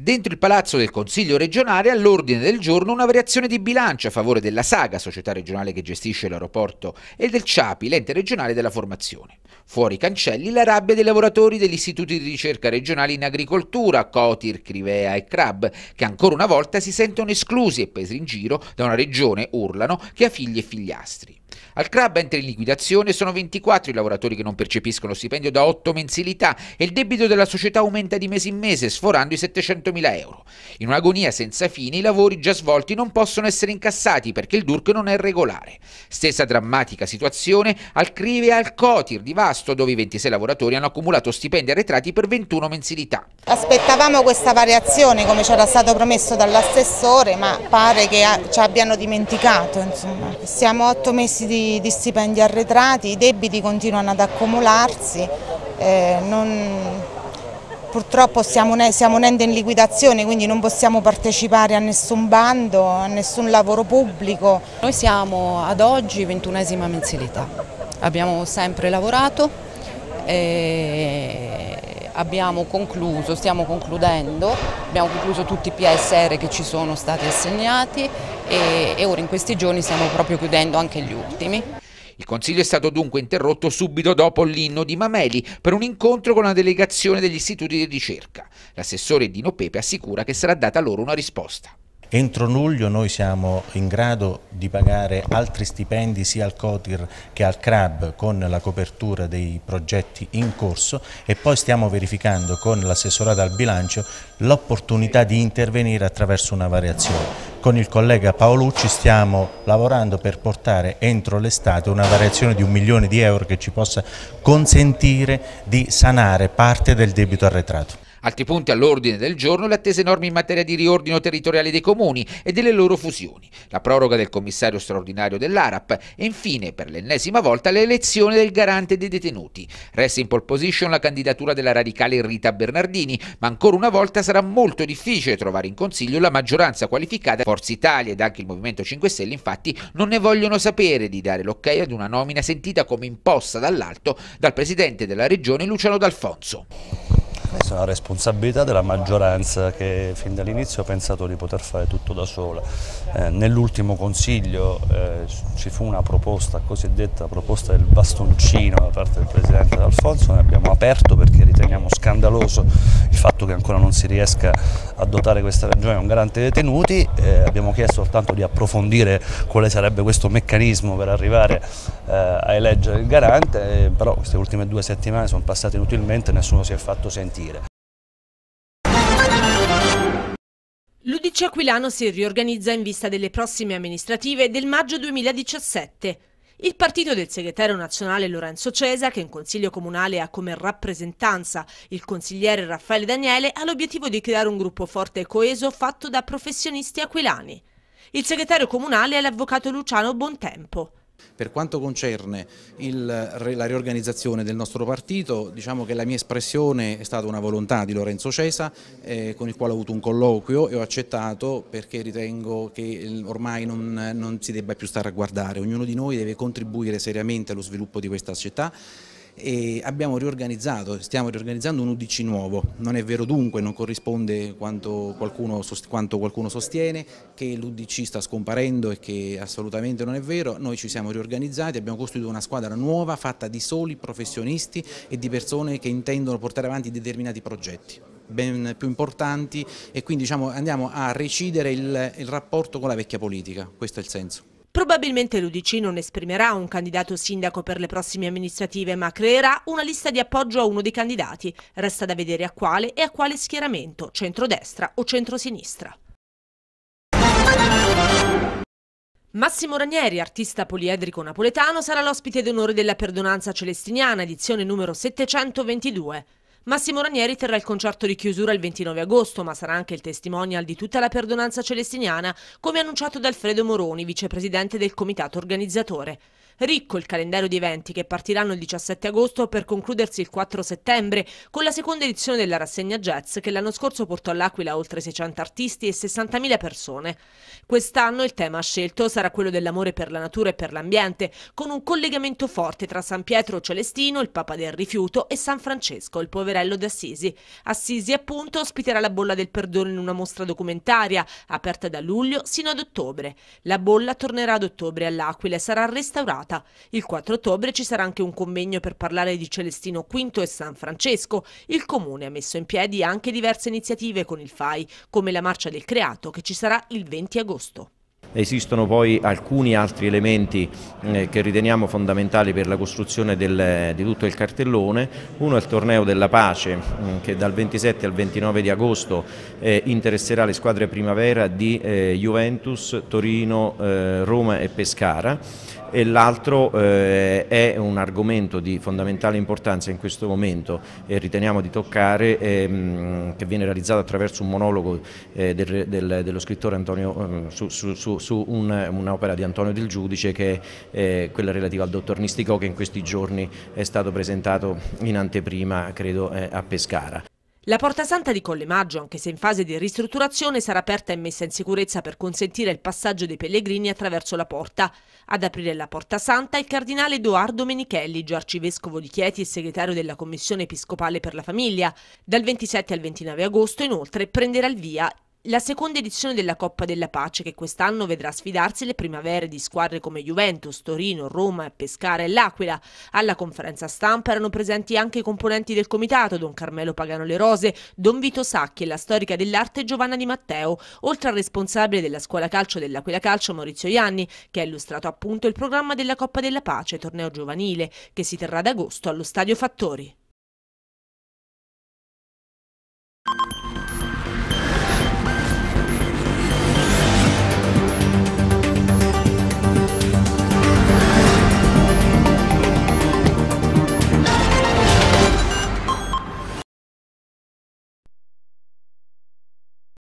Dentro il palazzo del Consiglio regionale all'ordine del giorno una variazione di bilancio a favore della Saga, società regionale che gestisce l'aeroporto, e del CIAPI, l'ente regionale della formazione. Fuori i cancelli la rabbia dei lavoratori degli istituti di ricerca regionali in agricoltura, Cotir, Crivea e Crab, che ancora una volta si sentono esclusi e presi in giro da una regione, urlano, che ha figli e figliastri. Al club entra in liquidazione, sono 24 i lavoratori che non percepiscono stipendio da 8 mensilità e il debito della società aumenta di mese in mese, sforando i 700.000 euro. In un'agonia senza fine i lavori già svolti non possono essere incassati perché il DURC non è regolare. Stessa drammatica situazione al CRIVE e al COTIR di Vasto, dove i 26 lavoratori hanno accumulato stipendi arretrati per 21 mensilità. Aspettavamo questa variazione come c'era stato promesso dall'assessore, ma pare che ci abbiano dimenticato. Insomma. Siamo 8 mesi di di, stipendi arretrati, i debiti continuano ad accumularsi, eh, non, purtroppo siamo, siamo un ente in liquidazione quindi non possiamo partecipare a nessun bando, a nessun lavoro pubblico. Noi siamo ad oggi 21esima mensilità, abbiamo sempre lavorato e eh, abbiamo concluso, stiamo concludendo, abbiamo concluso tutti i PSR che ci sono stati assegnati e, e ora in questi giorni stiamo proprio chiudendo anche gli ultimi. Il Consiglio è stato dunque interrotto subito dopo l'inno di Mameli per un incontro con una delegazione degli istituti di ricerca. L'assessore Dino Pepe assicura che sarà data loro una risposta. Entro luglio noi siamo in grado di pagare altri stipendi sia al COTIR che al CRAB con la copertura dei progetti in corso e poi stiamo verificando con l'assessorato al bilancio l'opportunità di intervenire attraverso una variazione. Con il collega Paolucci stiamo lavorando per portare entro l'estate una variazione di un milione di euro che ci possa consentire di sanare parte del debito arretrato. Altri punti all'ordine del giorno le attese norme in materia di riordino territoriale dei comuni e delle loro fusioni, la proroga del commissario straordinario dell'ARAP e infine per l'ennesima volta l'elezione del garante dei detenuti. Resta in pole position la candidatura della radicale Rita Bernardini, ma ancora una volta sarà molto difficile trovare in consiglio la maggioranza qualificata. Forza Italia ed anche il Movimento 5 Stelle infatti non ne vogliono sapere di dare l'ok ad una nomina sentita come imposta dall'alto dal presidente della regione Luciano D'Alfonso. Questa è una responsabilità della maggioranza che fin dall'inizio ha pensato di poter fare tutto da sola. Eh, Nell'ultimo consiglio eh, ci fu una proposta, cosiddetta proposta del bastoncino da parte del Presidente D'Alfonso, ne abbiamo aperto perché riteniamo scandaloso il fatto che ancora non si riesca a dotare questa regione di un garante detenuti, eh, abbiamo chiesto soltanto di approfondire quale sarebbe questo meccanismo per arrivare eh, a eleggere il garante, eh, però queste ultime due settimane sono passate inutilmente, nessuno si è fatto sentire gestire. L'Udc Aquilano si riorganizza in vista delle prossime amministrative del maggio 2017. Il partito del segretario nazionale Lorenzo Cesa, che in consiglio comunale ha come rappresentanza il consigliere Raffaele Daniele, ha l'obiettivo di creare un gruppo forte e coeso fatto da professionisti aquilani. Il segretario comunale è l'avvocato Luciano Bontempo. Per quanto concerne il, la riorganizzazione del nostro partito, diciamo che la mia espressione è stata una volontà di Lorenzo Cesa, eh, con il quale ho avuto un colloquio e ho accettato perché ritengo che ormai non, non si debba più stare a guardare, ognuno di noi deve contribuire seriamente allo sviluppo di questa città e abbiamo riorganizzato, stiamo riorganizzando un UDC nuovo, non è vero dunque, non corrisponde quanto qualcuno, quanto qualcuno sostiene che l'UDC sta scomparendo e che assolutamente non è vero, noi ci siamo riorganizzati, abbiamo costruito una squadra nuova fatta di soli professionisti e di persone che intendono portare avanti determinati progetti ben più importanti e quindi diciamo, andiamo a recidere il, il rapporto con la vecchia politica, questo è il senso. Probabilmente l'Udc non esprimerà un candidato sindaco per le prossime amministrative, ma creerà una lista di appoggio a uno dei candidati. Resta da vedere a quale e a quale schieramento, centrodestra o centrosinistra. Massimo Ranieri, artista poliedrico napoletano, sarà l'ospite d'onore della Perdonanza Celestiniana, edizione numero 722. Massimo Ranieri terrà il concerto di chiusura il 29 agosto, ma sarà anche il testimonial di tutta la perdonanza celestiniana, come annunciato da Alfredo Moroni, vicepresidente del comitato organizzatore. Ricco il calendario di eventi che partiranno il 17 agosto per concludersi il 4 settembre con la seconda edizione della rassegna jazz che l'anno scorso portò all'Aquila oltre 600 artisti e 60.000 persone. Quest'anno il tema scelto sarà quello dell'amore per la natura e per l'ambiente, con un collegamento forte tra San Pietro Celestino, il Papa del Rifiuto, e San Francesco, il poverello d'Assisi. Assisi appunto ospiterà la bolla del perdono in una mostra documentaria, aperta da luglio sino ad ottobre. La bolla tornerà ad ottobre all'Aquila e sarà restaurata data. Il 4 ottobre ci sarà anche un convegno per parlare di Celestino V e San Francesco. Il comune ha messo in piedi anche diverse iniziative con il FAI, come la Marcia del Creato che ci sarà il 20 agosto. Esistono poi alcuni altri elementi eh, che riteniamo fondamentali per la costruzione del, di tutto il cartellone, uno è il torneo della pace mm, che dal 27 al 29 di agosto eh, interesserà le squadre primavera di eh, Juventus, Torino, Roma e Pescara e l'altro eh, è un argomento di fondamentale importanza in questo momento e riteniamo di toccare ehm, che viene realizzato attraverso un monologo eh, del, del, dello scrittore Antonio, eh, su, su, su, su un'opera di Antonio Del Giudice che è eh, quella relativa al dottor Nisticò che in questi giorni è stato presentato in anteprima credo eh, a Pescara. La Porta Santa di Collemaggio, anche se in fase di ristrutturazione, sarà aperta e messa in sicurezza per consentire il passaggio dei pellegrini attraverso la porta. Ad aprire la Porta Santa il cardinale Edoardo Menichelli, già arcivescovo di Chieti e segretario della Commissione Episcopale per la Famiglia. Dal 27 al 29 agosto, inoltre, prenderà il via la seconda edizione della Coppa della Pace che quest'anno vedrà sfidarsi le primavere di squadre come Juventus, Torino, Roma, Pescara e L'Aquila. Alla conferenza stampa erano presenti anche i componenti del comitato Don Carmelo Pagano Le Rose, Don Vito Sacchi e la storica dell'arte Giovanna Di Matteo, oltre al responsabile della scuola calcio dell'Aquila Calcio Maurizio Ianni, che ha illustrato appunto il programma della Coppa della Pace, torneo giovanile, che si terrà ad agosto allo Stadio Fattori.